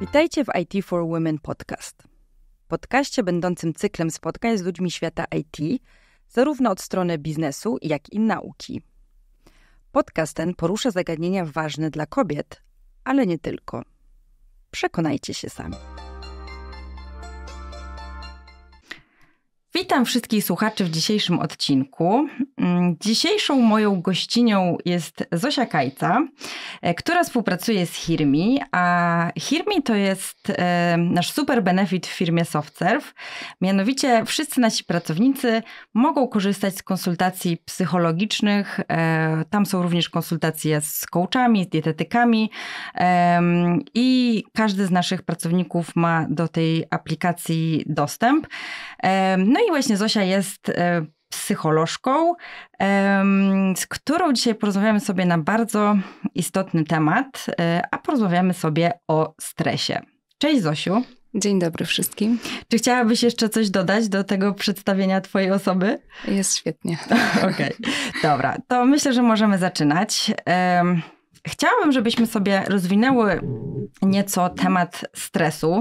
Witajcie w IT for Women podcast. Podcaście będącym cyklem spotkań z ludźmi świata IT, zarówno od strony biznesu, jak i nauki. Podcast ten porusza zagadnienia ważne dla kobiet, ale nie tylko. Przekonajcie się sami. Witam wszystkich słuchaczy w dzisiejszym odcinku. Mm, dzisiejszą moją gościnią jest Zosia Kajca, e, która współpracuje z Hirmi, a Hirmi to jest e, nasz super benefit w firmie SoftServe. Mianowicie wszyscy nasi pracownicy mogą korzystać z konsultacji psychologicznych. E, tam są również konsultacje z coachami, z dietetykami i każdy z naszych pracowników ma do tej aplikacji dostęp. No i i właśnie Zosia jest e, psycholożką, z którą dzisiaj porozmawiamy sobie na bardzo istotny temat, e, a porozmawiamy sobie o stresie. Cześć Zosiu. Dzień dobry wszystkim. Czy chciałabyś jeszcze coś dodać do tego przedstawienia Twojej osoby? Jest świetnie. Okej, okay. dobra, to myślę, że możemy zaczynać. Chciałabym, żebyśmy sobie rozwinęły nieco temat stresu,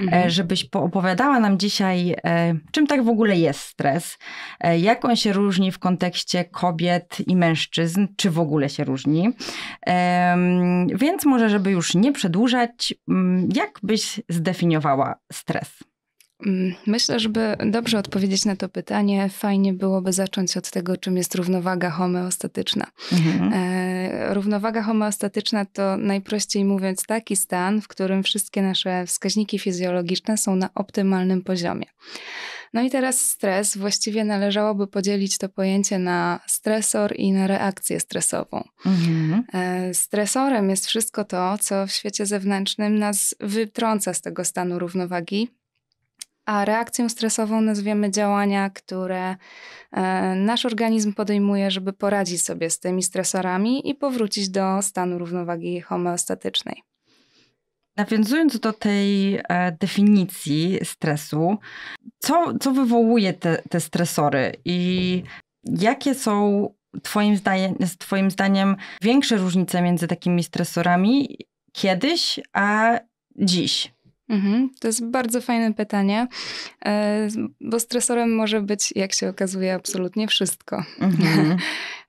e, mhm. żebyś opowiadała nam dzisiaj, e, czym tak w ogóle jest stres, e, jak on się różni w kontekście kobiet i mężczyzn, czy w ogóle się różni. Więc może, żeby już nie przedłużać, mm, jak byś zdefiniowała stres? Mm, myślę, żeby dobrze odpowiedzieć na to pytanie, fajnie byłoby zacząć od tego, czym jest równowaga homeostatyczna. Mhm. E, równowaga homeostatyczna to najprościej mówiąc taki stan, w którym wszystkie nasze wskaźniki fizjologiczne są na optymalnym poziomie. No i teraz stres. Właściwie należałoby podzielić to pojęcie na stresor i na reakcję stresową. Mhm. E, stresorem jest wszystko to, co w świecie zewnętrznym nas wytrąca z tego stanu równowagi a reakcją stresową nazwiemy działania, które e, nasz organizm podejmuje, żeby poradzić sobie z tymi stresorami i powrócić do stanu równowagi homeostatycznej. Nawiązując do tej e, definicji stresu, co, co wywołuje te, te stresory i jakie są twoim, twoim zdaniem większe różnice między takimi stresorami kiedyś a dziś? Mhm, to jest bardzo fajne pytanie, e, bo stresorem może być, jak się okazuje, absolutnie wszystko. Mhm.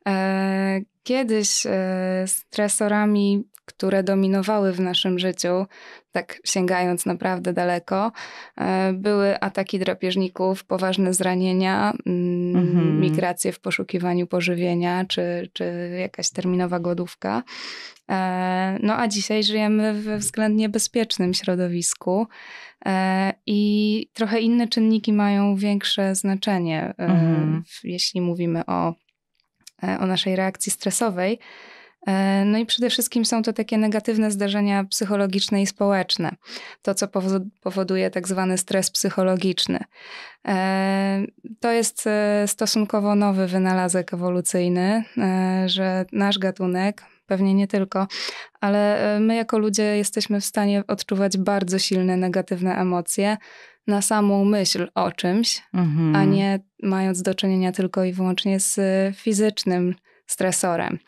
E, kiedyś stresorami, e, które dominowały w naszym życiu, tak sięgając naprawdę daleko, e, były ataki drapieżników, poważne zranienia, mm, mhm. migracje w poszukiwaniu pożywienia, czy, czy jakaś terminowa głodówka. E, no a dzisiaj żyjemy we względnie bezpiecznym środowisku i trochę inne czynniki mają większe znaczenie, mhm. jeśli mówimy o E, o naszej reakcji stresowej. E, no i przede wszystkim są to takie negatywne zdarzenia psychologiczne i społeczne, to co powoduje tak zwany stres psychologiczny. E, to jest stosunkowo nowy wynalazek ewolucyjny, że nasz gatunek, pewnie nie tylko, ale my jako ludzie jesteśmy w stanie odczuwać bardzo silne negatywne emocje, na samą myśl o czymś, mhm. a nie mając do czynienia tylko i wyłącznie z fizycznym stresorem.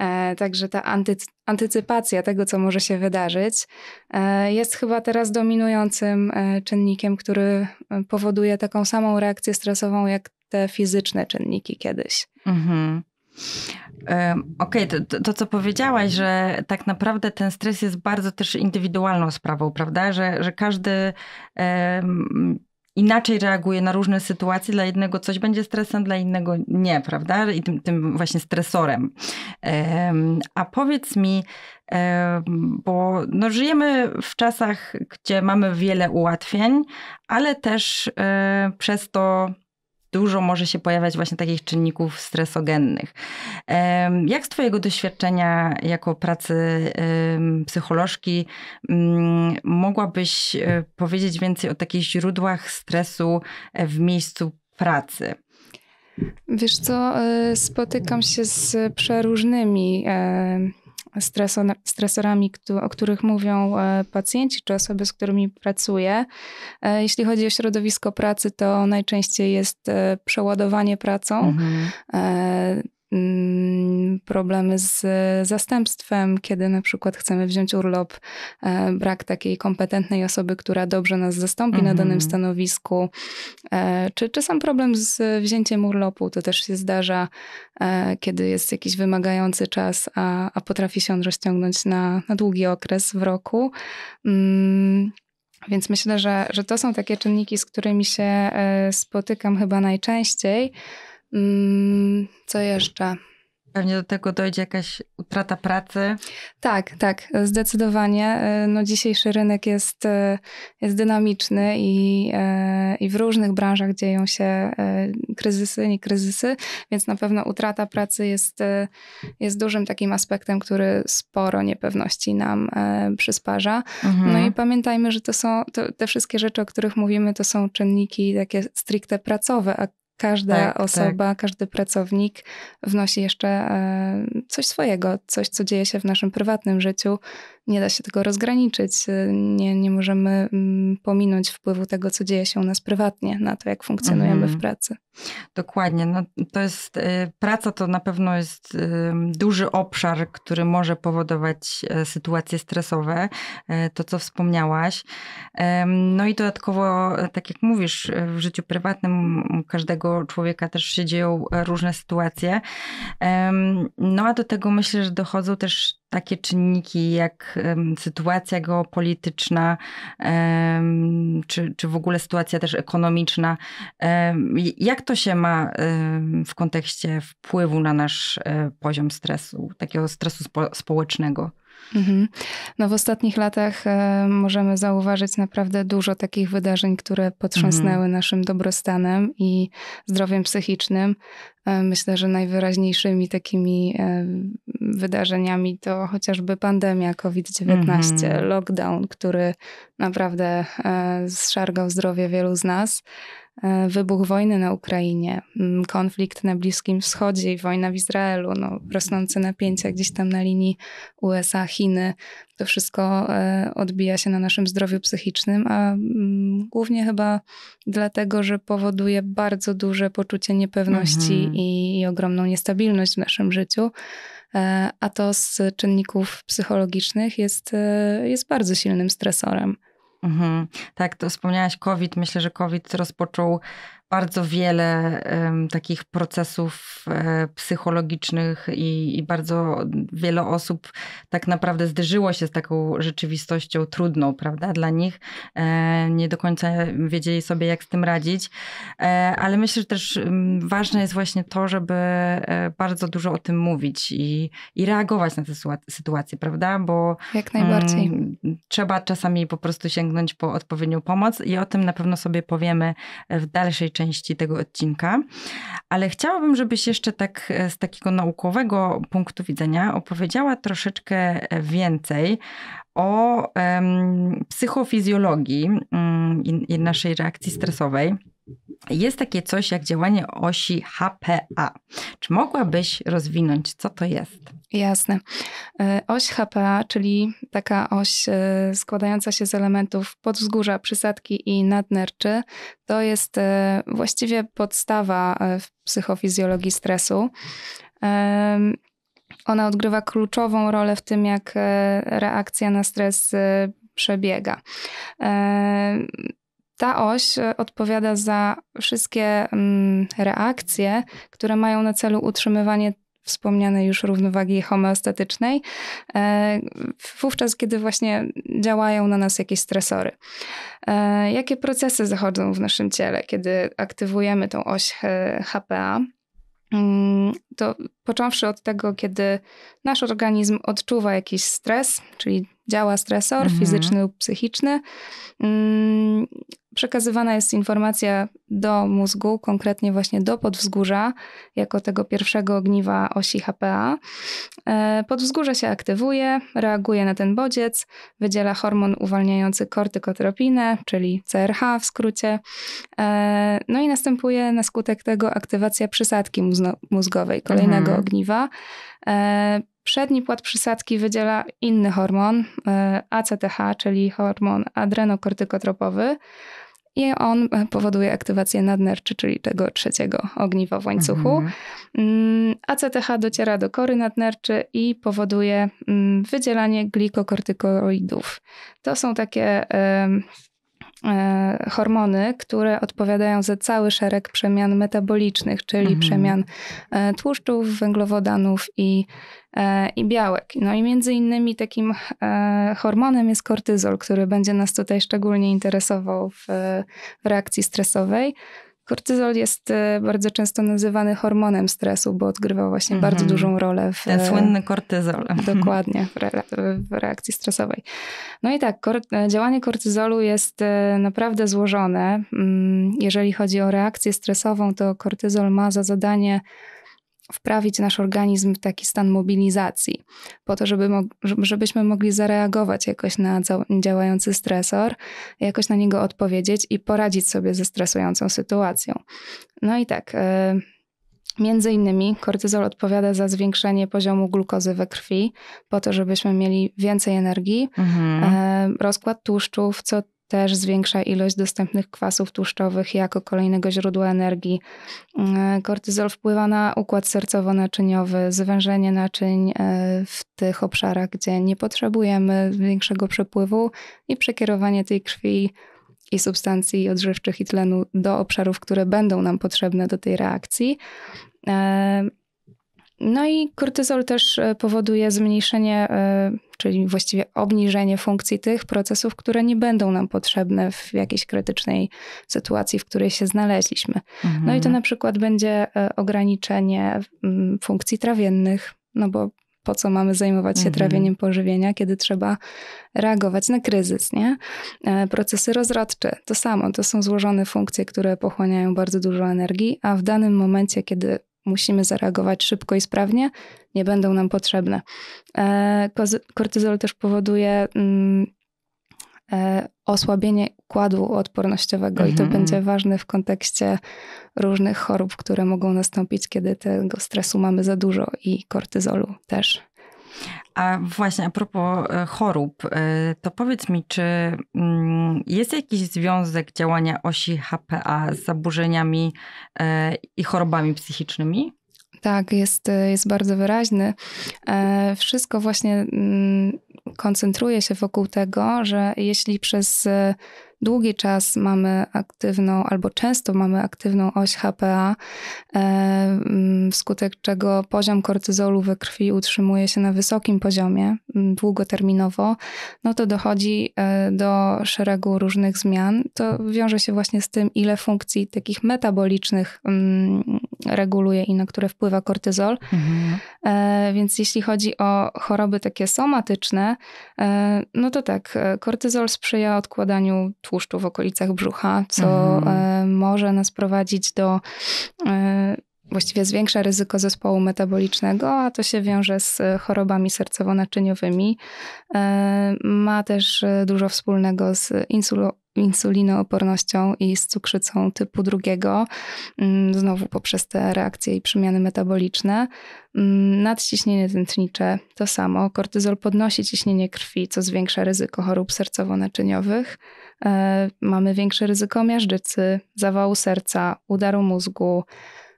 E, także ta antycy antycypacja tego, co może się wydarzyć, e, jest chyba teraz dominującym e, czynnikiem, który e, powoduje taką samą reakcję stresową jak te fizyczne czynniki kiedyś. Mhm. Okej, okay, to, to, co powiedziałaś, że tak naprawdę ten stres jest bardzo też indywidualną sprawą, prawda? Że, że każdy um, inaczej reaguje na różne sytuacje. Dla jednego coś będzie stresem, dla innego nie, prawda? I tym, tym właśnie stresorem. Um, a powiedz mi, um, bo no, żyjemy w czasach, gdzie mamy wiele ułatwień, ale też e, przez to dużo może się pojawiać właśnie takich czynników stresogennych. Jak z Twojego doświadczenia jako pracy psycholożki mm, mogłabyś e, powiedzieć więcej o takich źródłach stresu e, w miejscu pracy? Wiesz co, e, spotykam się z przeróżnymi stresorami, o których mówią e, pacjenci czy osoby, z którymi pracuję. E, jeśli chodzi o środowisko pracy, to najczęściej jest e, przeładowanie pracą. Mhm. Mm, problemy z zastępstwem, kiedy na przykład chcemy wziąć urlop, e, brak takiej kompetentnej osoby, która dobrze nas zastąpi mm -hmm. na danym mhm. stanowisku, e, czy, czy sam problem z wzięciem urlopu, to też się zdarza, e, kiedy jest jakiś wymagający czas, a, a potrafi się on rozciągnąć na, na długi okres w roku. Mm, więc myślę, że, że to są takie czynniki, z którymi się spotykam chyba najczęściej. Mm, co jeszcze? Pewnie do tego dojdzie jakaś utrata pracy. Tak, tak, zdecydowanie. E, no, dzisiejszy rynek jest, e, jest dynamiczny i, e, i w różnych branżach dzieją się kryzysy, nie kryzysy, więc na pewno utrata pracy jest, jest dużym takim aspektem, który sporo niepewności nam przysparza. Mhm. No i pamiętajmy, że to są to, te wszystkie rzeczy, o których mówimy, to są czynniki takie stricte pracowe, a każda tak, tak. osoba, tak. każdy pracownik wnosi jeszcze e, coś swojego, coś, co dzieje się w naszym prywatnym życiu, nie da się tego rozgraniczyć. Y, nie, nie możemy mm, pominąć wpływu tego, co dzieje się u nas prywatnie, na to, jak funkcjonujemy mhm. w pracy. Dokładnie. No, to jest, y, praca to na pewno jest duży obszar, który może powodować e, sytuacje stresowe, e, to co wspomniałaś. No i dodatkowo, e, tak jak mówisz, w życiu prywatnym każdego człowieka też się dzieją różne sytuacje. No a do tego myślę, że dochodzą też takie czynniki jak sytuacja geopolityczna, czy, czy w ogóle sytuacja też ekonomiczna. Jak to się ma w kontekście wpływu na nasz e, poziom stresu, takiego stresu spo społecznego? Mhm. No w ostatnich latach e, możemy zauważyć naprawdę dużo takich wydarzeń, które potrząsnęły mhm. naszym dobrostanem i zdrowiem psychicznym. E, myślę, że najwyraźniejszymi takimi e, wydarzeniami to chociażby pandemia COVID-19, mhm. lockdown, który naprawdę zszargał zdrowie wielu z nas. E, wybuch wojny na Ukrainie, mm, konflikt na Bliskim Wschodzie i wojna w Izraelu, no, rosnące napięcia gdzieś tam na linii USA-Chiny. To wszystko e, odbija się na naszym zdrowiu psychicznym, a mm, głównie chyba dlatego, że powoduje bardzo duże poczucie niepewności mhm. i, i ogromną niestabilność w naszym życiu e, a to z czynników psychologicznych jest, jest bardzo silnym stresorem. Mhm. Tak, to wspomniałaś COVID. Myślę, że COVID rozpoczął bardzo wiele um, takich procesów e, psychologicznych i, i, bardzo wiele osób tak naprawdę zderzyło się z taką rzeczywistością trudną, prawda, dla nich. E, nie do końca wiedzieli sobie, jak z tym radzić, e, ale myślę, że też ważne jest właśnie to, żeby e, bardzo dużo o tym mówić i, i reagować na te sytuacje, prawda, bo jak najbardziej. Um, trzeba czasami po prostu sięgnąć po odpowiednią pomoc i o tym na pewno sobie powiemy w dalszej części części tego odcinka, ale chciałabym, żebyś jeszcze tak e, z takiego naukowego punktu widzenia opowiedziała troszeczkę e, więcej o um, psychofizjologii um, i, i naszej reakcji stresowej. Jest takie coś jak działanie osi HPA. Czy mogłabyś rozwinąć, co to jest? Jasne. E, oś HPA, czyli taka oś e, składająca się z elementów podwzgórza, przysadki i nadnerczy, to jest e, właściwie podstawa w psychofizjologii stresu. Ona odgrywa kluczową rolę w tym, jak reakcja na stres przebiega ta oś e, odpowiada za wszystkie mm, reakcje, które mają na celu utrzymywanie wspomnianej już równowagi homeostatycznej, e, wówczas kiedy właśnie działają na nas jakieś stresory. E, jakie procesy zachodzą w naszym ciele, kiedy aktywujemy tą oś HPA? Mm, to począwszy od tego, kiedy nasz organizm odczuwa jakiś stres, czyli działa stresor mhm. fizyczny lub psychiczny. Mm, przekazywana jest informacja do mózgu, konkretnie właśnie do podwzgórza, jako tego pierwszego ogniwa osi HPA. E, podwzgórze się aktywuje, reaguje na ten bodziec, wydziela hormon uwalniający kortykotropinę, czyli CRH w skrócie. E, no i następuje na skutek tego aktywacja przysadki mózgowej, kolejnego mhm. ogniwa e, Przedni płat przysadki wydziela inny hormon, e, ACTH, czyli hormon adrenokortykotropowy, i on e, powoduje aktywację nadnerczy, czyli tego trzeciego ogniwa w łańcuchu. Mhm. Mm, ACTH dociera do kory nadnerczy i powoduje mm, wydzielanie glikokortykoidów. To są takie e, hormony, które odpowiadają za cały szereg przemian metabolicznych, czyli mhm. przemian tłuszczów, węglowodanów i E, i białek. No i między innymi takim e, hormonem jest kortyzol, który będzie nas tutaj szczególnie interesował w, w reakcji stresowej. Kortyzol jest e, bardzo często nazywany hormonem stresu, bo odgrywa właśnie bardzo mhm. dużą rolę w. Ten słynny kortyzol. Dokładnie, w, re, w reakcji stresowej. No i tak, kor, działanie kortyzolu jest naprawdę złożone. Mm, jeżeli chodzi o reakcję stresową, to kortyzol ma za zadanie wprawić nasz organizm w taki stan mobilizacji, po to, żeby żebyśmy mogli zareagować jakoś na działający stresor, jakoś na niego odpowiedzieć i poradzić sobie ze stresującą sytuacją. No i tak. E, między innymi kortyzol odpowiada za zwiększenie poziomu glukozy we krwi, po to, żebyśmy mieli więcej energii, mhm. E, rozkład tłuszczów, co też zwiększa ilość dostępnych kwasów tłuszczowych jako kolejnego źródła energii. E, kortyzol wpływa na układ sercowo-naczyniowy, zwężenie naczyń e, w tych obszarach, gdzie nie potrzebujemy większego przepływu i przekierowanie tej krwi i substancji odżywczych i tlenu do obszarów, które będą nam potrzebne do tej reakcji. E, no i kortyzol też e, powoduje zmniejszenie, e, czyli właściwie obniżenie funkcji tych procesów, które nie będą nam potrzebne w jakiejś krytycznej sytuacji, w której się znaleźliśmy. Mhm. No i to mhm. na przykład będzie e, ograniczenie mm, funkcji trawiennych, no bo po co mamy zajmować się mhm. trawieniem pożywienia, kiedy trzeba reagować na kryzys, nie? Procesy rozrodcze, to samo, to są złożone funkcje, które pochłaniają bardzo dużo energii, a w danym momencie, kiedy musimy zareagować szybko i sprawnie, nie będą nam potrzebne. E, kortyzol też powoduje mm, e, osłabienie układu odpornościowego mm -hmm. i to mhm. będzie ważne w kontekście różnych chorób, które mogą nastąpić, kiedy tego stresu mamy za dużo i kortyzolu też. A właśnie a propos e, chorób, e, to powiedz mi, czy mm, jest jakiś związek działania osi HPA z zaburzeniami e, i chorobami psychicznymi? Tak, jest, jest bardzo wyraźny. Wszystko właśnie mm, koncentruje się wokół tego, że jeśli przez długi czas mamy aktywną, albo często mamy aktywną oś HPA, e, mm, wskutek czego poziom kortyzolu we krwi utrzymuje się na wysokim poziomie mm, długoterminowo, no to dochodzi e, do szeregu różnych zmian. To wiąże się właśnie z tym, ile funkcji takich metabolicznych mm, reguluje i na które wpływa kortyzol. Mhm. E, więc jeśli chodzi o choroby takie somatyczne, no to tak, kortyzol sprzyja odkładaniu tłuszczu w okolicach brzucha, co mhm. E, może nas prowadzić do e, właściwie zwiększa ryzyko zespołu metabolicznego, a to się wiąże z e, chorobami sercowo-naczyniowymi. Ma też dużo wspólnego z insulinoopornością i z cukrzycą typu drugiego, mm, znowu poprzez te reakcje i przemiany metaboliczne. Mm, nadciśnienie tętnicze to samo. Kortyzol podnosi ciśnienie krwi, co zwiększa ryzyko chorób sercowo-naczyniowych. E, mamy większe ryzyko miażdżycy, zawału serca, udaru mózgu,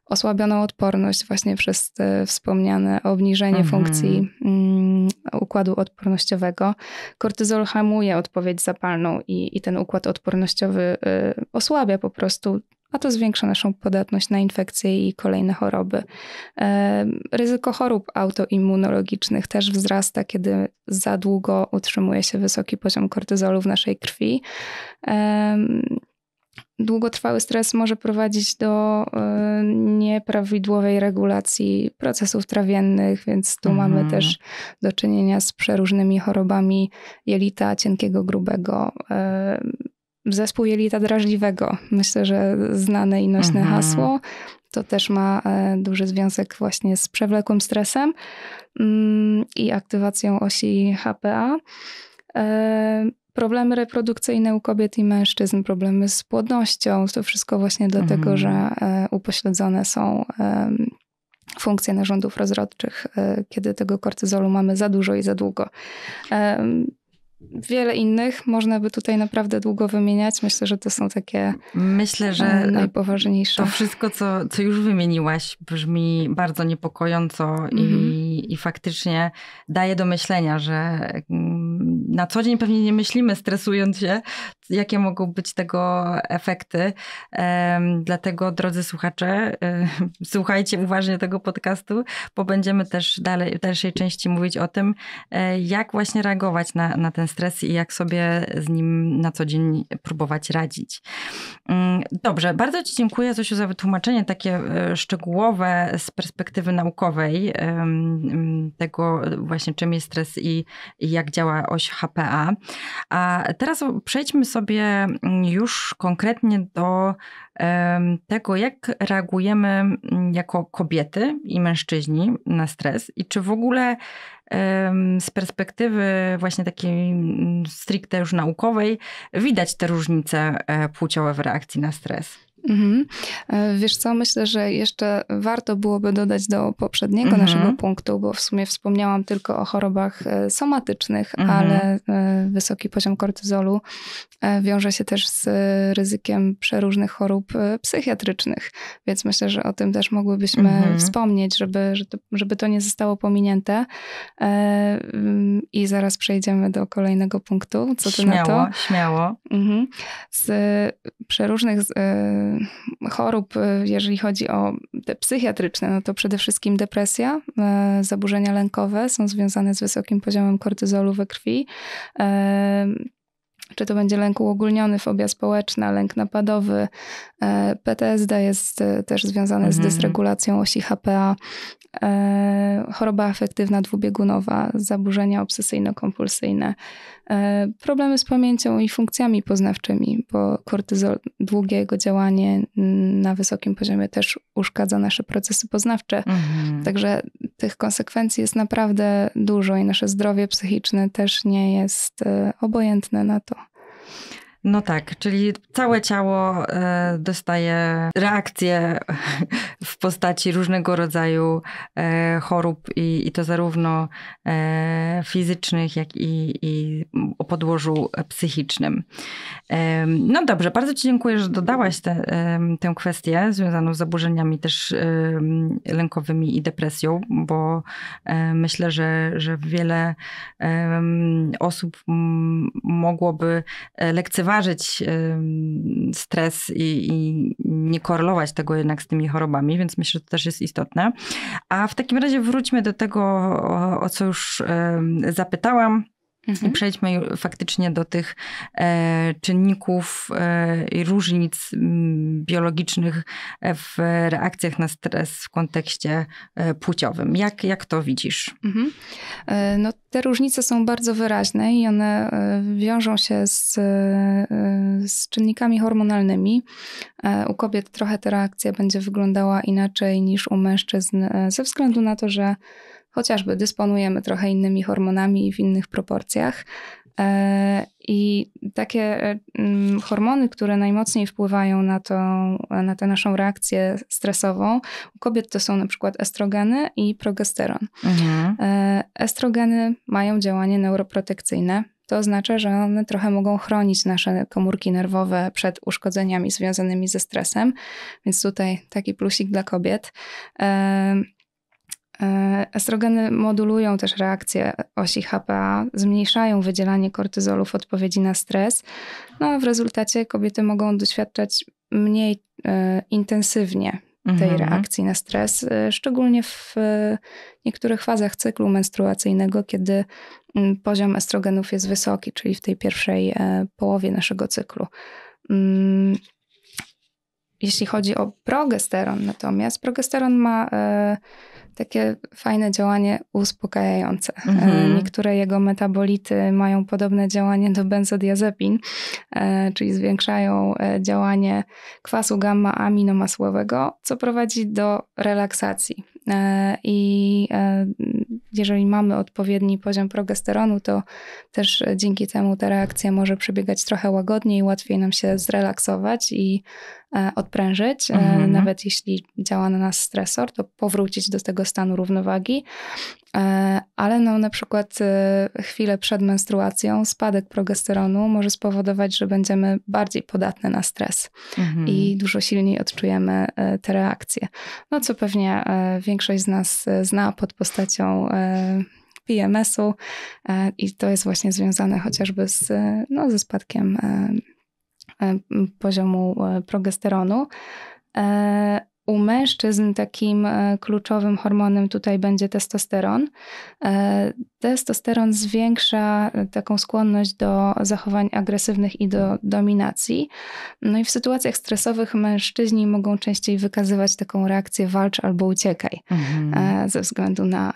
osłabioną odporność właśnie przez wspomniane obniżenie mhm. funkcji mm, układu odpornościowego. Kortyzol hamuje odpowiedź zapalną i, i ten układ odpornościowy y, osłabia po prostu a to zwiększa naszą podatność na infekcje i kolejne choroby. E, ryzyko chorób autoimmunologicznych też wzrasta, kiedy za długo utrzymuje się wysoki poziom kortyzolu w naszej krwi. E, długotrwały stres może prowadzić do e, nieprawidłowej regulacji procesów trawiennych, więc tu mhm. mamy też do czynienia z przeróżnymi chorobami jelita cienkiego, grubego Zespół Jelita Drażliwego, myślę, że znane i nośne mhm. hasło. To też ma e, duży związek właśnie z przewlekłym stresem mm, i aktywacją osi HPA e, problemy reprodukcyjne u kobiet i mężczyzn, problemy z płodnością. To wszystko właśnie dlatego, mhm. że e, upośledzone są funkcje narządów rozrodczych, kiedy tego kortyzolu mamy za dużo i za długo wiele innych. Można by tutaj naprawdę długo wymieniać. Myślę, że to są takie Myślę, że e, najpoważniejsze. To wszystko, co, co już wymieniłaś, brzmi bardzo niepokojąco mm -hmm. i, mhm. i faktycznie daje do myślenia, że mm, na co dzień pewnie nie myślimy, stresując się, jakie mogą być tego efekty. Dlatego, drodzy słuchacze, y, słuchajcie uważnie tego podcastu, bo będziemy też dalej, w dalszej części mówić o tym, e, jak właśnie reagować na, na ten stres i jak sobie z nim na co dzień próbować radzić. Mm, dobrze, bardzo Ci dziękuję, Zosiu, za wytłumaczenie takie e, szczegółowe z perspektywy naukowej tego właśnie, czym jest stres i, i jak działa oś HPA. A teraz przejdźmy sobie sobie mm, już konkretnie do tego, jak reagujemy mm, jako kobiety i mężczyźni na stres i czy w ogóle z perspektywy właśnie takiej mm, stricte już naukowej widać te różnice e, płciowe w reakcji na stres. Mhm. E, wiesz co, myślę, że jeszcze warto byłoby dodać do poprzedniego mhm. naszego punktu, bo w sumie wspomniałam tylko o chorobach e, somatycznych, mhm. ale e, wysoki poziom kortyzolu wiąże się też z ryzykiem przeróżnych chorób psychiatrycznych, więc myślę, że o tym też mogłybyśmy mhm. wspomnieć, żeby, żeby to nie zostało pominięte. I zaraz przejdziemy do kolejnego punktu. Co ty śmiało, na to? Śmiało, śmiało. Mhm. Z przeróżnych Y, chorób, y, jeżeli chodzi o te psychiatryczne, no to przede wszystkim depresja, y, zaburzenia lękowe są związane z wysokim poziomem kortyzolu we krwi czy to będzie lęk uogólniony, fobia społeczna, lęk napadowy. E, PTSD jest e, też związane z mhm. dysregulacją osi HPA, e, choroba afektywna dwubiegunowa, zaburzenia obsesyjno-kompulsyjne, problemy z pamięcią i funkcjami poznawczymi, bo kortyzol, długie jego działanie na wysokim poziomie też uszkadza nasze procesy poznawcze. Mhm. Także tych konsekwencji jest naprawdę dużo i nasze zdrowie psychiczne też nie jest obojętne na to. No tak, czyli całe ciało e, dostaje reakcje w postaci różnego rodzaju e, chorób i, i to zarówno e, fizycznych, jak i, i o podłożu psychicznym. No dobrze, bardzo Ci dziękuję, że dodałaś te, tę kwestię związaną z zaburzeniami też lękowymi i depresją, bo myślę, że, że wiele osób mogłoby lekceważyć lekceważyć stres i, i, nie korelować tego jednak z tymi chorobami, więc myślę, że to też jest istotne. A w takim razie wróćmy do tego, o, o co już zapytałam Mhm. I przejdźmy faktycznie do tych e, czynników e, różnic m, biologicznych e, w reakcjach na stres w kontekście e, płciowym. Jak, jak to widzisz? Mhm. E, no, te różnice są bardzo wyraźne i one e, wiążą się z, z czynnikami hormonalnymi. u kobiet trochę ta reakcja będzie wyglądała inaczej niż u mężczyzn, ze względu na to, że chociażby dysponujemy trochę innymi hormonami i w innych proporcjach. E, I takie e, mm, hormony, które najmocniej wpływają na, to, na tę naszą reakcję stresową, u kobiet to są na przykład estrogeny i progesteron. Mhm. E, estrogeny mają działanie neuroprotekcyjne, to oznacza, że one trochę mogą chronić nasze komórki nerwowe przed uszkodzeniami związanymi ze stresem, więc tutaj taki plusik dla kobiet. E, estrogeny modulują też reakcję osi HPA, zmniejszają wydzielanie kortyzolu w odpowiedzi na stres, no a w rezultacie kobiety mogą doświadczać mniej e, intensywnie tej mhm. reakcji na stres, e, szczególnie w niektórych fazach cyklu menstruacyjnego, kiedy mm, poziom estrogenów jest wysoki, czyli w tej pierwszej połowie naszego cyklu. Mm, jeśli chodzi o progesteron, natomiast progesteron ma takie fajne działanie uspokajające. E, mhm. Niektóre jego metabolity mają podobne działanie do benzodiazepin, e, czyli zwiększają e, działanie kwasu gamma-aminomasłowego, co prowadzi do relaksacji. I jeżeli mamy odpowiedni poziom progesteronu, to też dzięki temu ta reakcja może przebiegać trochę łagodniej, łatwiej nam się zrelaksować i E, odprężyć, e, mhm. nawet jeśli działa na nas stresor, to powrócić do tego stanu równowagi. E, ale no, na przykład chwilę przed menstruacją spadek progesteronu może spowodować, że będziemy bardziej podatne na stres mhm. i dużo silniej odczujemy te reakcje. No co pewnie większość z nas zna pod postacią PMS-u i to jest właśnie związane chociażby z, no, ze spadkiem E, poziomu e, progesteronu. E, u mężczyzn takim kluczowym hormonem tutaj będzie testosteron. Testosteron zwiększa taką skłonność do zachowań agresywnych i do dominacji. No i w sytuacjach stresowych mężczyźni mogą częściej wykazywać taką reakcję walcz albo uciekaj mhm. ze względu na,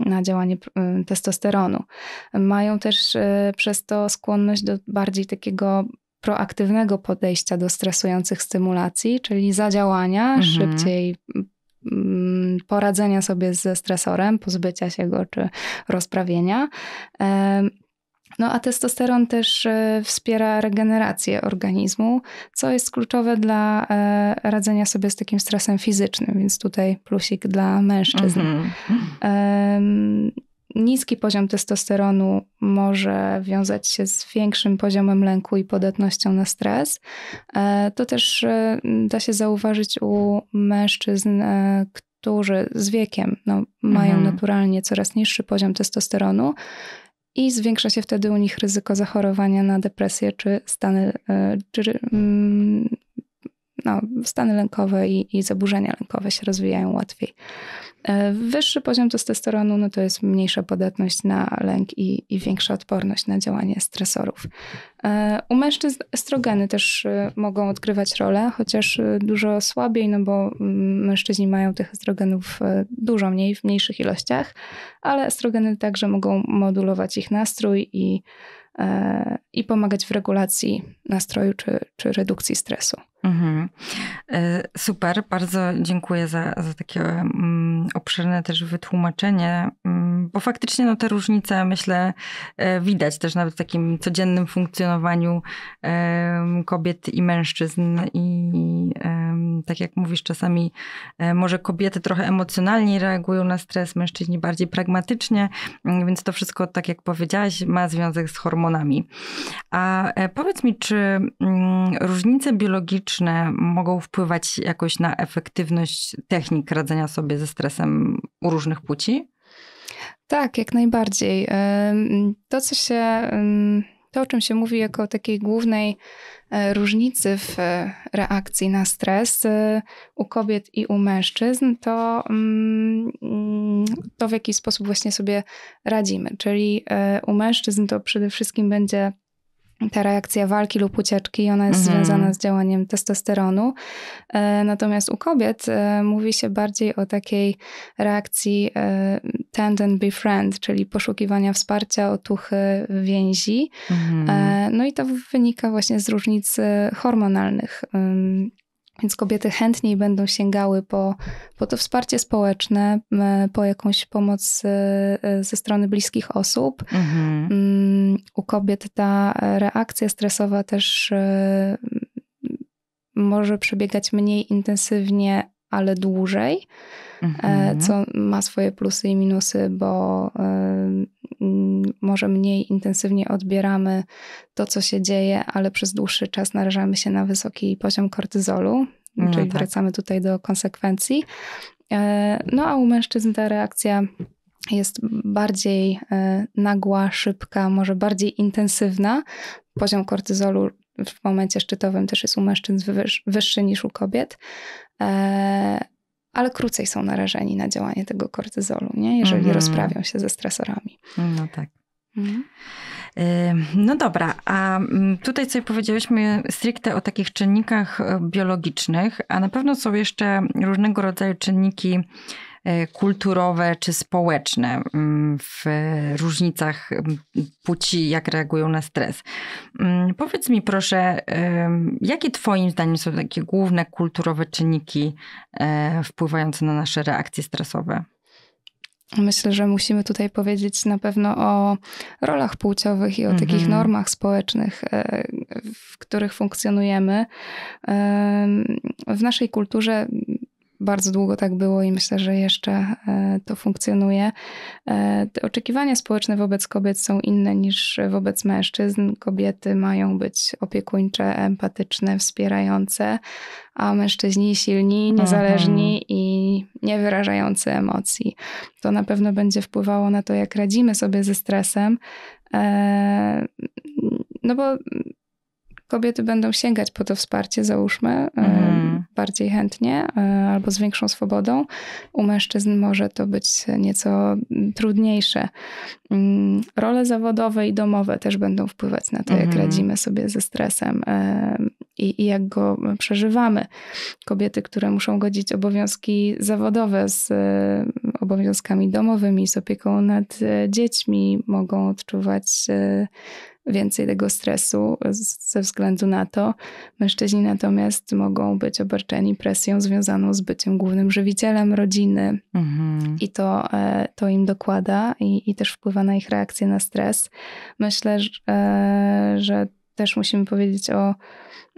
na działanie testosteronu. Mają też przez to skłonność do bardziej takiego proaktywnego podejścia do stresujących stymulacji, czyli zadziałania, mhm. szybciej mm, poradzenia sobie ze stresorem, pozbycia się go czy rozprawienia. No a testosteron też e, wspiera regenerację organizmu, co jest kluczowe dla e, radzenia sobie z takim stresem fizycznym, więc tutaj plusik dla mężczyzn. Mhm niski poziom testosteronu może wiązać się z większym poziomem lęku i podatnością na stres. E, to też e, da się zauważyć u mężczyzn, e, którzy z wiekiem no, mają mhm. naturalnie coraz niższy poziom testosteronu i zwiększa się wtedy u nich ryzyko zachorowania na depresję czy stany, czy mm, no, stany lękowe i, i zaburzenia lękowe się rozwijają łatwiej. E, wyższy poziom testosteronu no to jest mniejsza podatność na lęk i, i większa odporność na działanie stresorów. E, u mężczyzn estrogeny też e, mogą odgrywać rolę, chociaż dużo słabiej, no bo mm, mężczyźni mają tych estrogenów dużo mniej, w mniejszych ilościach, ale estrogeny także mogą modulować ich nastrój i i pomagać w regulacji nastroju czy, czy redukcji stresu. Mhm. E, super, bardzo dziękuję za, za takie mm, obszerne też wytłumaczenie, mm, bo faktycznie no, te różnice myślę e, widać też nawet w takim codziennym funkcjonowaniu e, kobiet i mężczyzn i tak jak mówisz czasami może kobiety trochę emocjonalniej reagują na stres, mężczyźni bardziej pragmatycznie, mm, więc to wszystko tak jak powiedziałaś ma związek z hormonami. A e, powiedz mi, czy mm, różnice biologiczne mogą wpływać jakoś na efektywność technik radzenia sobie ze stresem u różnych płci? Tak, jak najbardziej. E, to, co się, mm, to o czym się mówi jako takiej głównej e, różnicy w reakcji na stres u kobiet i u mężczyzn, to mm, to w jaki sposób właśnie sobie radzimy. Czyli u mężczyzn to przede wszystkim będzie ta reakcja walki lub ucieczki, ona jest mhm. związana z działaniem testosteronu. E, natomiast u kobiet e, mówi się bardziej o takiej reakcji e, tend and befriend, czyli poszukiwania wsparcia, otuchy, więzi. Mhm. No i to wynika właśnie z różnic hormonalnych. Więc kobiety chętniej będą sięgały po, po to wsparcie społeczne, po jakąś pomoc y, y, ze strony bliskich osób. Mhm. Mm, u kobiet ta reakcja stresowa też y, może przebiegać mniej intensywnie, ale dłużej, e, mhm. co ma swoje plusy i minusy, bo może mniej intensywnie odbieramy to, co się dzieje, ale przez dłuższy czas narażamy się na wysoki poziom kortyzolu, no, czyli tak. wracamy tutaj do konsekwencji. E, no a u mężczyzn ta reakcja jest bardziej e, nagła, szybka, może bardziej intensywna. Poziom kortyzolu w momencie szczytowym też jest u mężczyzn wyższy niż u kobiet. E, ale krócej są narażeni na działanie tego kortyzolu, nie? jeżeli mm. rozprawią się ze stresorami. No tak. Mhm. No dobra, a mm, tutaj sobie powiedzieliśmy stricte o takich czynnikach e, biologicznych, a na pewno są jeszcze różnego rodzaju czynniki E, kulturowe czy społeczne mm, w różnicach mm, płci, jak reagują na stres. Mm, powiedz mi proszę, jakie Twoim zdaniem są takie główne kulturowe czynniki e, wpływające na nasze reakcje stresowe? Myślę, że musimy tutaj powiedzieć na pewno o rolach płciowych i o takich mhm. normach społecznych, e, w których funkcjonujemy. W naszej kulturze bardzo długo tak było i myślę, że jeszcze e, to funkcjonuje. E, te oczekiwania społeczne wobec kobiet są inne niż wobec mężczyzn. Kobiety mają być opiekuńcze, empatyczne, wspierające, a mężczyźni silni, mhm. niezależni Aha. i niewyrażający emocji. To na pewno będzie wpływało na to, jak radzimy sobie ze stresem. E, no bo kobiety będą sięgać po to wsparcie, załóżmy, mhm bardziej chętnie e, albo z większą swobodą. U mężczyzn może to być nieco mm, trudniejsze. Mm, role zawodowe i domowe też będą wpływać na to, jak mhm. radzimy sobie ze stresem e, i, i jak go przeżywamy. Kobiety, które muszą godzić obowiązki zawodowe z e, obowiązkami domowymi, z opieką nad e, dziećmi, mogą odczuwać e, więcej tego stresu ze względu na to. Mężczyźni natomiast mogą być obarczeni presją związaną z byciem głównym żywicielem rodziny mhm. i to, e, to im dokłada i, i też wpływa na ich reakcję na stres. Myślę, że też musimy powiedzieć o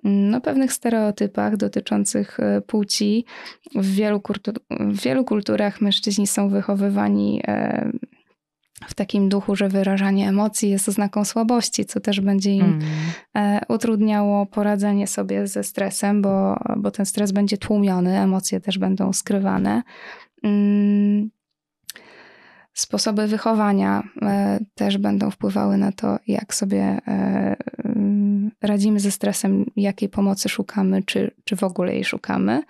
mm, no, pewnych stereotypach dotyczących e, płci. W wielu, w wielu kulturach mężczyźni są wychowywani e, w takim duchu, że wyrażanie emocji jest oznaką słabości, co też będzie im mm. E, utrudniało poradzenie sobie ze stresem, bo, bo ten stres będzie tłumiony, emocje też będą skrywane. Mm, sposoby wychowania e, też będą wpływały na to, jak sobie e, mm, radzimy ze stresem, jakiej pomocy szukamy, czy, czy w ogóle jej szukamy.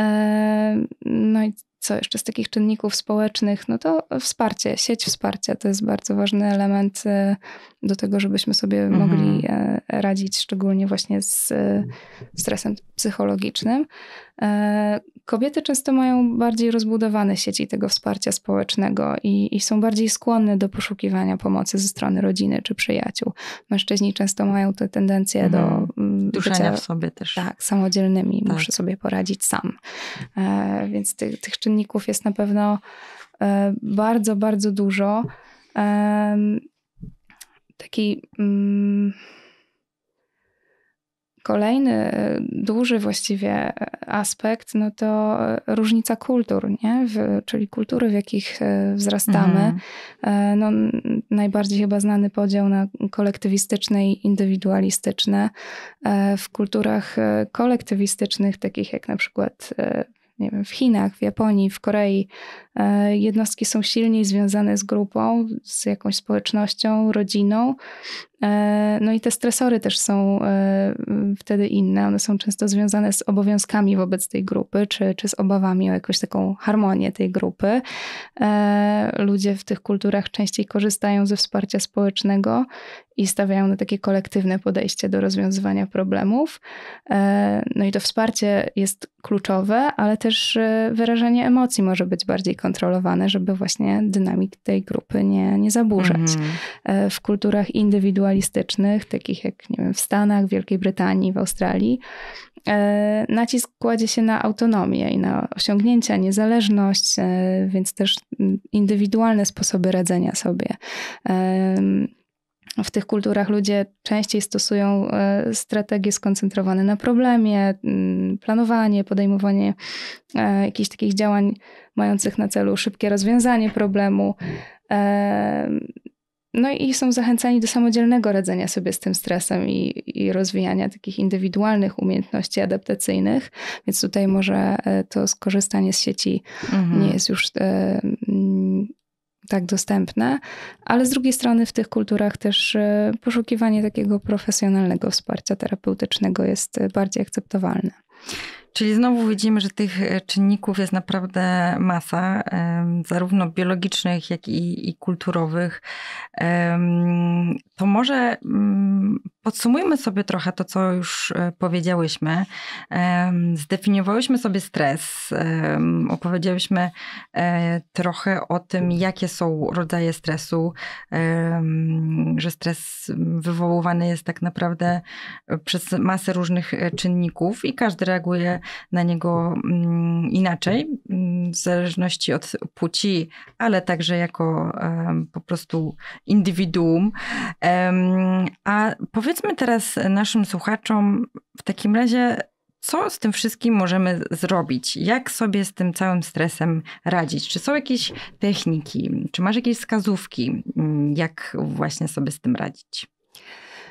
E, no i co jeszcze z takich czynników społecznych, no to wsparcie, sieć wsparcia to jest bardzo ważny element y, do tego, żebyśmy sobie mhm. mogli e, radzić, szczególnie właśnie z y, stresem psychologicznym. E, kobiety często mają bardziej rozbudowane sieci tego wsparcia społecznego i, i są bardziej skłonne do poszukiwania pomocy ze strony rodziny czy przyjaciół. Mężczyźni często mają tę tendencję mhm. do mm, duszenia w sobie też. Tak, samodzielnymi, tak. muszę sobie poradzić sam. E, więc tych czynników czynników jest na pewno e, bardzo, bardzo dużo. Taki mm, kolejny e, duży właściwie aspekt, no to e, różnica kultur, nie? W, czyli kultury, w jakich wzrastamy. Mhm. No, najbardziej chyba znany podział na kolektywistyczne i indywidualistyczne. W kulturach kolektywistycznych, takich jak na przykład nie wiem, w Chinach, w Japonii, w Korei e, jednostki są silniej związane z grupą, z jakąś społecznością, rodziną. E, no i te stresory też są e, wtedy inne. One są często związane z obowiązkami wobec tej grupy, czy, czy z obawami o jakąś taką harmonię tej grupy. Ludzie w tych kulturach częściej korzystają ze wsparcia społecznego i stawiają na takie kolektywne podejście do rozwiązywania problemów. No i to wsparcie jest kluczowe, ale też e, wyrażenie emocji może być bardziej kontrolowane, żeby właśnie dynamik tej grupy nie, nie zaburzać. Mm. W kulturach indywidualistycznych, takich jak nie wiem, w Stanach, Wielkiej Brytanii, w Australii, e, nacisk kładzie się na autonomię i na osiągnięcia, niezależność, więc też indywidualne sposoby radzenia sobie w tych kulturach ludzie częściej stosują e, strategie skoncentrowane na problemie, mm, planowanie, podejmowanie e, jakichś takich działań mających na celu szybkie rozwiązanie problemu. E, no i są zachęcani do samodzielnego radzenia sobie z tym stresem i, i rozwijania takich indywidualnych umiejętności adaptacyjnych, więc tutaj może to skorzystanie z sieci mhm. nie jest już mm, tak dostępne, ale z drugiej strony w tych kulturach też e, poszukiwanie takiego profesjonalnego wsparcia terapeutycznego jest e, bardziej akceptowalne. Czyli znowu widzimy, że tych e, czynników jest naprawdę masa, zarówno biologicznych, jak i, i kulturowych. To może mm, Podsumujmy sobie trochę to, co już e, powiedziałyśmy. Zdefiniowałyśmy sobie stres, opowiedziałyśmy e, trochę o tym, jakie są rodzaje stresu, że stres wywoływany jest tak naprawdę e, przez masę różnych czynników i każdy reaguje na niego mm, inaczej, mm, w zależności od płci, ale także jako po prostu indywiduum. A powiedz Powiedzmy teraz naszym słuchaczom w takim razie, co z tym wszystkim możemy zrobić? Jak sobie z tym całym stresem radzić? Czy są jakieś techniki? Czy masz jakieś wskazówki, mm, jak właśnie sobie z tym radzić?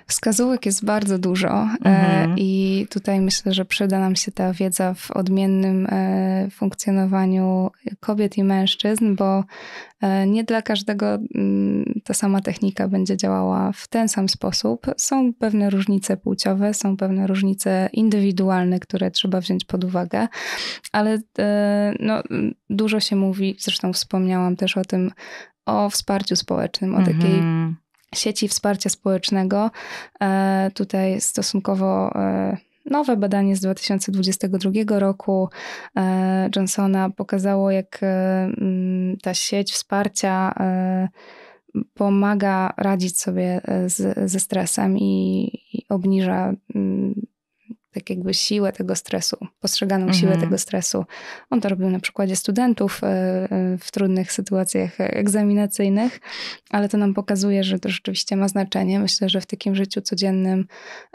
Wskazówek jest bardzo dużo e, mhm. i tutaj myślę, że przyda nam się ta wiedza w odmiennym e, funkcjonowaniu kobiet i mężczyzn, bo e, nie dla każdego mm, ta sama technika będzie działała w ten sam sposób. Są pewne różnice płciowe, są pewne różnice indywidualne, które trzeba wziąć pod uwagę, ale no, dużo się mówi, zresztą wspomniałam też o tym, o wsparciu społecznym, o takiej mhm sieci wsparcia społecznego. E, tutaj stosunkowo e, nowe badanie z 2022 roku e, Johnsona pokazało, jak ta sieć wsparcia pomaga radzić sobie z, ze stresem i, i obniża tak jakby siłę tego stresu, postrzeganą mhm. siłę tego stresu. On to robił na przykładzie studentów e, e, w trudnych sytuacjach egzaminacyjnych, ale to nam pokazuje, że to rzeczywiście ma znaczenie. Myślę, że w takim życiu codziennym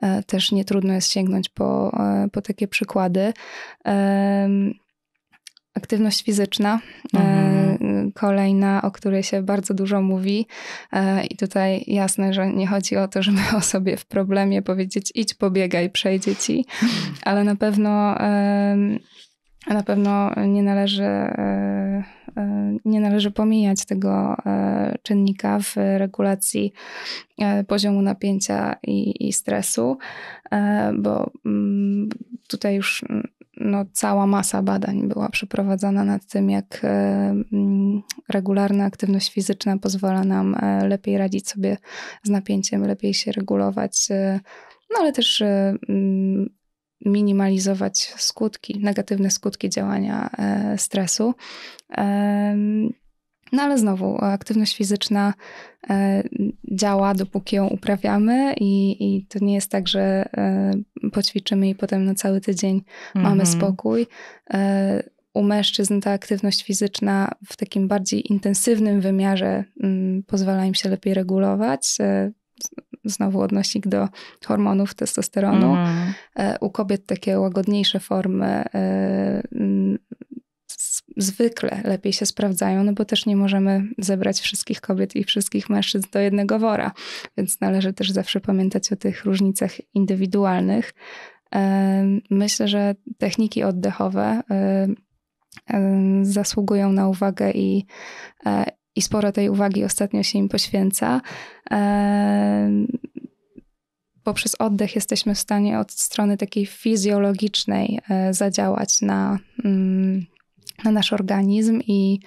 e, też nie trudno jest sięgnąć po, po takie przykłady. Aktywność fizyczna, e, mhm. kolejna, o której się bardzo dużo mówi. E, I tutaj jasne, że nie chodzi o to, żeby o sobie w problemie powiedzieć idź, pobiegaj, przejdzie ci, ale na pewno na pewno nie należy, e, nie należy pomijać tego czynnika w regulacji poziomu napięcia i, i stresu, bo mm, tutaj już mm, no, cała masa badań była przeprowadzana nad tym, jak e, mm, regularna aktywność fizyczna pozwala nam e, lepiej radzić sobie z napięciem, lepiej się regulować, e, no ale też mm, minimalizować skutki, negatywne skutki działania stresu. No ale znowu, e, aktywność fizyczna e, działa, dopóki ją uprawiamy, i, i to nie jest tak, że e, poćwiczymy i potem na cały tydzień mhm. mamy spokój u mężczyzn ta aktywność fizyczna w takim bardziej intensywnym wymiarze mm, pozwala im się lepiej regulować. Znowu odnośnik do hormonów testosteronu. Mm. U kobiet takie łagodniejsze formy mm, zwykle lepiej się sprawdzają, no bo też nie możemy zebrać wszystkich kobiet i wszystkich mężczyzn do jednego wora, więc należy też zawsze pamiętać o tych różnicach indywidualnych. Myślę, że techniki oddechowe zasługują na uwagę i, e, i sporo tej uwagi ostatnio się im poświęca. Poprzez oddech jesteśmy w stanie od strony takiej fizjologicznej e, zadziałać na mm, na nasz organizm i,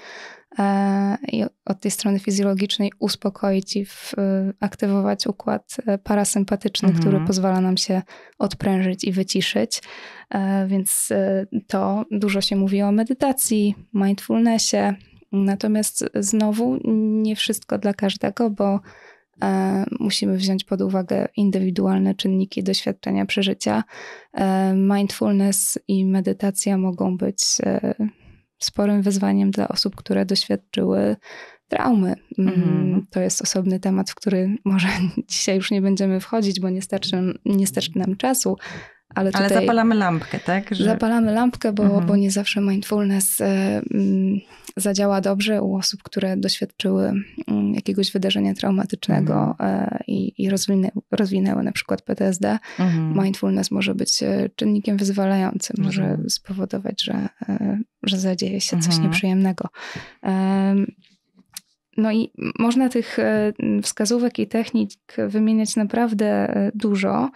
e, i od tej strony fizjologicznej uspokoić i w, aktywować układ e, parasympatyczny, mhm. który pozwala nam się odprężyć i wyciszyć. E, więc to dużo się mówi o medytacji, mindfulnessie. Natomiast znowu nie wszystko dla każdego, bo musimy wziąć pod uwagę indywidualne czynniki doświadczenia przeżycia. Mindfulness i medytacja mogą być sporym wyzwaniem dla osób, które doświadczyły traumy. Mm, mhm. To jest osobny temat, w który może dzisiaj już nie będziemy wchodzić, bo nie starczy, nie starczy nam czasu, ale, ale zapalamy lampkę, tak? Że... Zapalamy lampkę, bo, mhm. bo nie zawsze mindfulness e, mm, zadziała dobrze u osób, które doświadczyły mm, jakiegoś wydarzenia traumatycznego mhm. E, i, i rozwinęły, rozwinęły na przykład PTSD. Mhm. Mindfulness może być e, czynnikiem wyzwalającym, może spowodować, że, że zadzieje się coś mhm. nieprzyjemnego. No i można tych wskazówek i technik wymieniać naprawdę dużo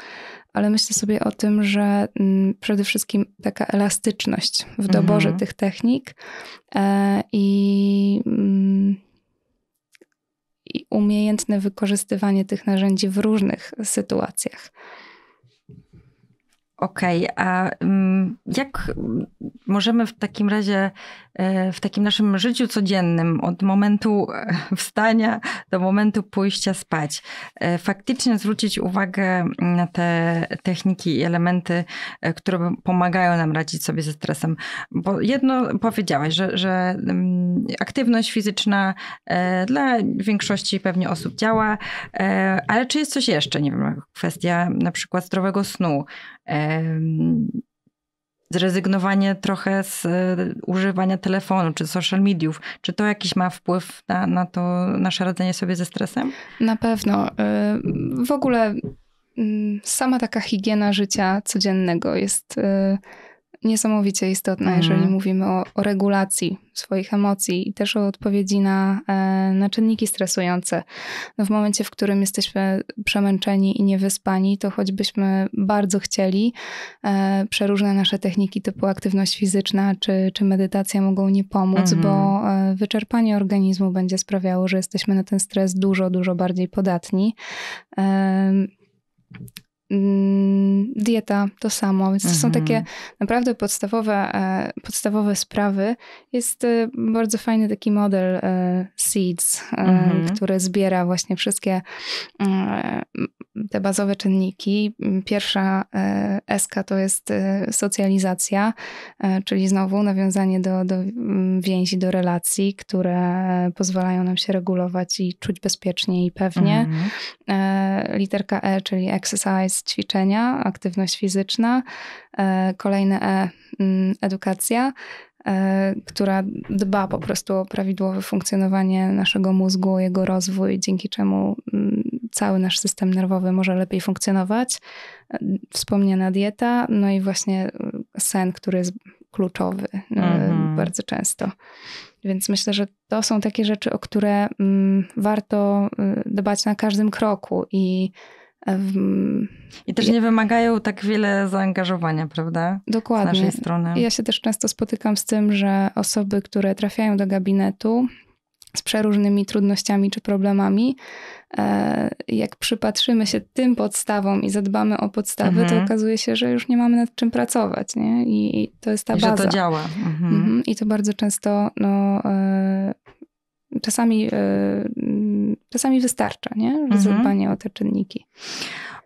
ale myślę sobie o tym, że mm, przede wszystkim taka elastyczność w doborze mhm. tych technik e, i, mm, i umiejętne wykorzystywanie tych narzędzi w różnych sytuacjach. Okej, okay, a mm, jak możemy w takim razie, e, w takim naszym życiu codziennym, od momentu e, wstania do momentu pójścia spać, e, faktycznie zwrócić uwagę na te techniki i elementy, które pomagają nam radzić sobie ze stresem? Bo jedno powiedziałaś, że, że mm, aktywność fizyczna dla większości pewnie osób działa, ale czy jest coś jeszcze? Nie wiem, kwestia na przykład zdrowego snu zrezygnowanie trochę z e, używania telefonu czy social mediów. Czy to jakiś ma wpływ na, na to nasze radzenie sobie ze stresem? Na pewno. E, w ogóle mm, sama taka higiena życia codziennego jest e, niesamowicie istotna, mhm. jeżeli mówimy o, o, regulacji swoich emocji i też o odpowiedzi na, e, na czynniki stresujące. No w momencie, w którym jesteśmy przemęczeni i niewyspani, to choćbyśmy bardzo chcieli, e, przeróżne nasze techniki typu aktywność fizyczna czy, czy medytacja mogą nie pomóc, mhm. bo e, wyczerpanie organizmu będzie sprawiało, że jesteśmy na ten stres dużo, dużo bardziej podatni. Mm, dieta to samo. Więc to mhm. są takie naprawdę podstawowe, e, podstawowe sprawy. Jest e, bardzo fajny taki model e, SEEDS, mhm. który zbiera właśnie wszystkie te bazowe czynniki. Pierwsza SK to jest socjalizacja, czyli znowu nawiązanie do, do więzi, do relacji, które pozwalają nam się regulować i czuć bezpiecznie i pewnie. Mhm. Literka E, czyli exercise, ćwiczenia, aktywność fizyczna, e, kolejne E, mm, edukacja, e, która dba po prostu o prawidłowe funkcjonowanie naszego mózgu, jego rozwój, dzięki czemu mm, cały nasz system nerwowy może lepiej funkcjonować. E, wspomniana dieta, no i właśnie sen, który jest kluczowy mhm. bardzo często. Więc myślę, że to są takie rzeczy, o które mm, warto dbać na każdym kroku i i też nie wymagają tak wiele zaangażowania, prawda? Dokładnie. Z naszej strony. Ja się też często spotykam z tym, że osoby, które trafiają do gabinetu z przeróżnymi trudnościami czy problemami, e, jak przypatrzymy się tym podstawom i zadbamy o podstawy, mhm. to okazuje się, że już nie mamy nad czym pracować. Nie? I to jest ta I baza. Że to działa. Mhm. mhm. I to bardzo często no, e, Czasami, e, czasami wystarcza, nie? Mhm. Zadbanie mhm. o te czynniki.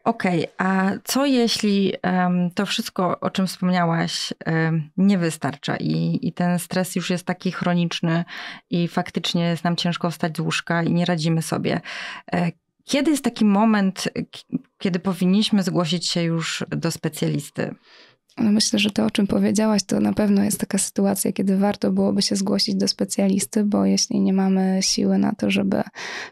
Okej, okay, a co jeśli um, to wszystko, o czym wspomniałaś, um, nie wystarcza i, i ten stres już jest taki chroniczny i faktycznie jest nam ciężko wstać z łóżka i nie radzimy sobie? E, kiedy jest taki moment, kiedy powinniśmy zgłosić się już do specjalisty? No myślę, że to, o czym powiedziałaś, to na pewno jest taka sytuacja, kiedy warto byłoby się zgłosić do specjalisty, bo jeśli nie mamy siły na to, żeby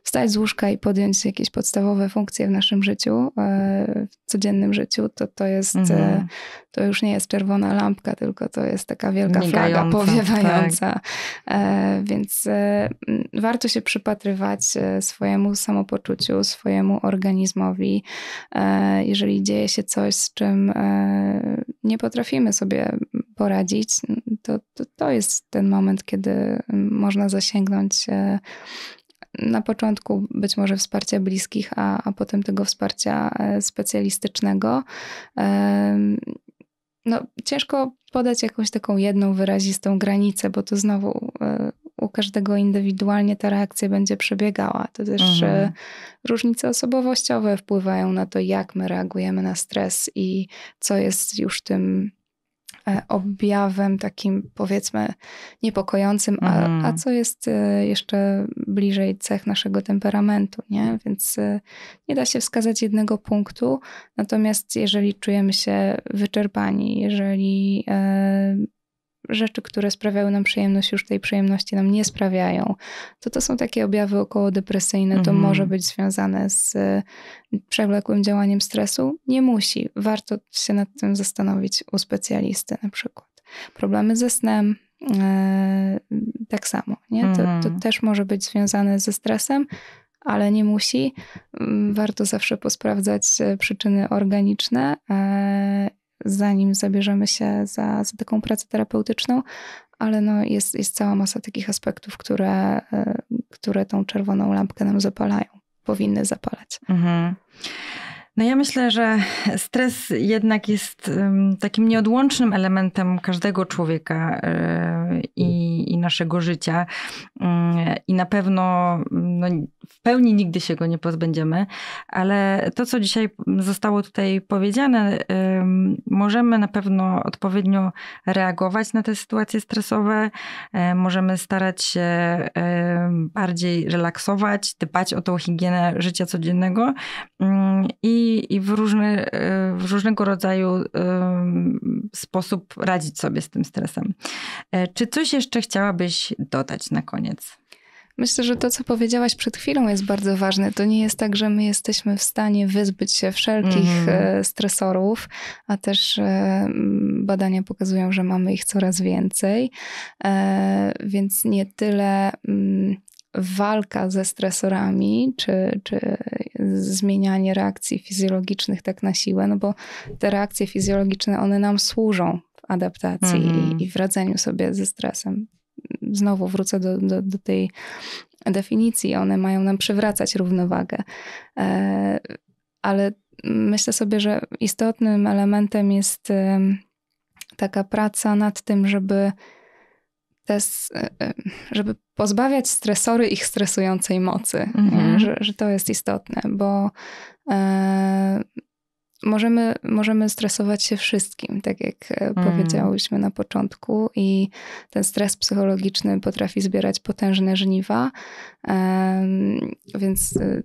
wstać z łóżka i podjąć jakieś podstawowe funkcje w naszym życiu, e, w codziennym życiu, to to jest e, mhm to już nie jest czerwona lampka, tylko to jest taka wielka Migająca, flaga powiewająca. Tak. E, więc e, warto się przypatrywać e, swojemu samopoczuciu, swojemu organizmowi. Jeżeli dzieje się coś, z czym nie potrafimy sobie poradzić, to, to, to jest ten moment, kiedy można zasięgnąć na początku być może wsparcia bliskich, a, a potem tego wsparcia specjalistycznego no, ciężko podać jakąś taką jedną wyrazistą granicę, bo to znowu e, u każdego indywidualnie ta reakcja będzie przebiegała. To też e, mhm. różnice osobowościowe wpływają na to, jak my reagujemy na stres i co jest już tym E, objawem takim powiedzmy niepokojącym, a, mhm. a co jest e, jeszcze bliżej cech naszego temperamentu, nie? Więc e, nie da się wskazać jednego punktu, natomiast jeżeli czujemy się wyczerpani, jeżeli rzeczy, które sprawiały nam przyjemność, już tej przyjemności nam nie sprawiają, to to są takie objawy okołodepresyjne. To mhm. może być związane z y, przewlekłym działaniem stresu. Nie musi. Warto się nad tym zastanowić u specjalisty na przykład. Problemy ze snem, y, tak samo. Nie? To, to, mhm. też może być związane ze stresem, ale nie musi. Mm, warto zawsze posprawdzać y, przyczyny organiczne zanim zabierzemy się za, za taką pracę terapeutyczną, ale no jest, jest cała masa takich aspektów, które, e, które tą czerwoną lampkę nam zapalają, powinny zapalać. Mhm. No ja myślę, że stres jednak jest takim nieodłącznym elementem każdego człowieka e, i, i naszego życia. Mm, I na pewno no, w pełni nigdy się go nie pozbędziemy, ale to, co dzisiaj zostało tutaj powiedziane, możemy na pewno odpowiednio reagować na te sytuacje stresowe, możemy starać się bardziej relaksować, dbać o tą higienę życia codziennego mm, i, i w, różny, w różnego rodzaju sposób radzić sobie z tym stresem. E, czy coś jeszcze chciałabyś dodać na koniec? Myślę, że to, co powiedziałaś przed chwilą, jest bardzo ważne. To nie jest tak, że my jesteśmy w stanie wyzbyć się wszelkich mm. stresorów, a też e, badania pokazują, że mamy ich coraz więcej. E, więc nie tyle walka ze stresorami, czy, czy zmienianie reakcji fizjologicznych tak na siłę, no bo te reakcje fizjologiczne, one nam służą w adaptacji mm. i w radzeniu sobie ze stresem znowu wrócę do, do, do tej definicji, one mają nam przywracać równowagę. E, ale myślę sobie, że istotnym elementem jest e, taka praca nad tym, żeby te, e, żeby pozbawiać stresory ich stresującej mocy, mhm. że, że, to jest istotne, bo możemy, możemy stresować się wszystkim, tak jak e, mm. powiedziałyśmy na początku, i ten stres psychologiczny potrafi zbierać potężne żniwa, więc e,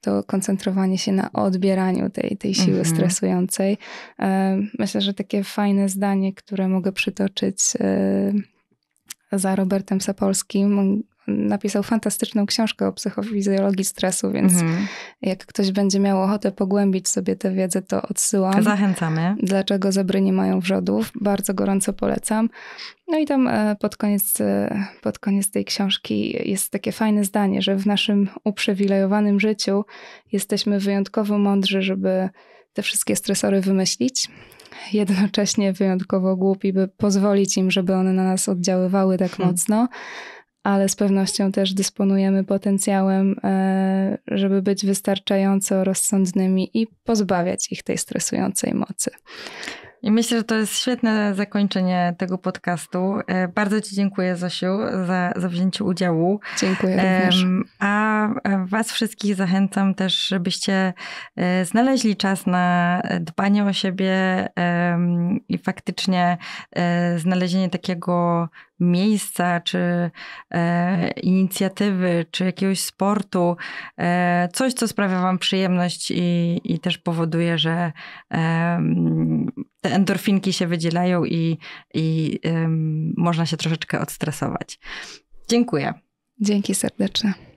to koncentrowanie się na odbieraniu tej, tej siły mhm. stresującej. E, myślę, że takie fajne zdanie, które mogę przytoczyć za Robertem Sapolskim, napisał fantastyczną książkę o psychofizjologii stresu, więc mhm. jak ktoś będzie miał ochotę pogłębić sobie tę wiedzę, to odsyłam. Zachęcamy. Dlaczego zebry nie mają wrzodów? Bardzo gorąco polecam. No i tam e, pod koniec, e, pod koniec tej książki jest takie fajne zdanie, że w naszym uprzywilejowanym życiu jesteśmy wyjątkowo mądrzy, żeby te wszystkie stresory wymyślić, jednocześnie wyjątkowo głupi, by pozwolić im, żeby one na nas oddziaływały tak hmm. mocno, ale z pewnością też dysponujemy potencjałem, e, żeby być wystarczająco rozsądnymi i pozbawiać ich tej stresującej mocy. I myślę, że to jest świetne zakończenie tego podcastu. E, bardzo Ci dziękuję, Zosiu, za, za wzięcie udziału. Dziękuję również. A e, Was wszystkich zachęcam też, żebyście znaleźli czas na dbanie o siebie i faktycznie znalezienie takiego miejsca, czy e, inicjatywy, czy jakiegoś sportu, e, coś, co sprawia Wam przyjemność i, i też powoduje, że e, te endorfinki się wydzielają i, i można się troszeczkę odstresować. Dziękuję. Dzięki serdecznie.